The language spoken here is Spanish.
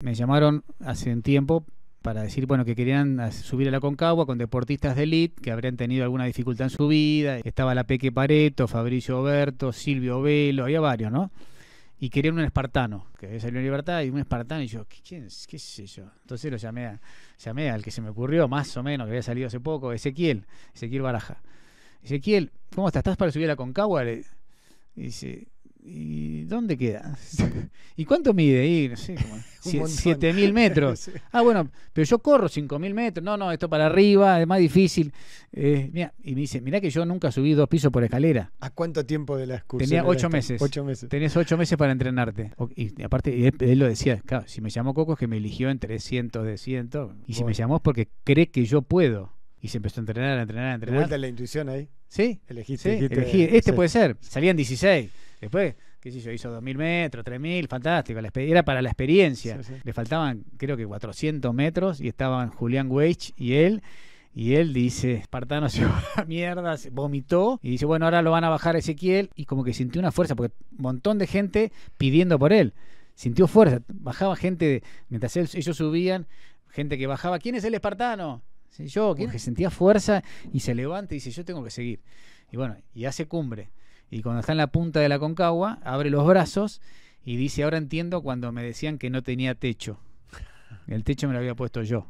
me llamaron hace un tiempo para decir bueno que querían subir a la Concagua con deportistas de élite que habrían tenido alguna dificultad en su vida. Estaba la Peque Pareto, Fabricio Oberto, Silvio Velo, había varios, ¿no? Y querían un espartano, que había salido en libertad, y un espartano, y yo, ¿quién es? ¿Qué sé yo? Entonces lo llamé, llamé al que se me ocurrió, más o menos, que había salido hace poco, Ezequiel, Ezequiel Baraja. Ezequiel, ¿cómo estás? ¿Estás para subir a la Concagua? dice, y ¿dónde queda? ¿Y cuánto mide? ahí? no 7000 metros. Ah, bueno, pero yo corro 5000 metros. No, no, esto para arriba es más difícil. Eh, y me dice, mirá que yo nunca subí dos pisos por escalera. ¿A cuánto tiempo de la excursión? Tenía ocho meses. ocho meses. Tenés ocho meses para entrenarte. Y aparte, él, lo decía, claro, si me llamó Coco es que me eligió entre cientos de cientos. Y si me llamó es porque cree que yo puedo. Y se empezó a entrenar, a entrenar, a entrenar. De la intuición ahí. Sí. Elegiste. Este puede ser. Salían 16. Después qué yo, hizo 2.000 metros, 3.000, fantástico, era para la experiencia. Le faltaban creo que 400 metros y estaban Julián Weich y él. Y él dice, Espartano se va a mierda, vomitó y dice, bueno, ahora lo van a bajar Ezequiel y como que sintió una fuerza, porque un montón de gente pidiendo por él, sintió fuerza, bajaba gente, mientras ellos subían, gente que bajaba, ¿quién es el Espartano? Yo, que sentía fuerza y se levanta y dice, yo tengo que seguir. Y bueno, y hace cumbre. Y cuando está en la punta de la concagua, abre los brazos y dice, ahora entiendo cuando me decían que no tenía techo. El techo me lo había puesto yo.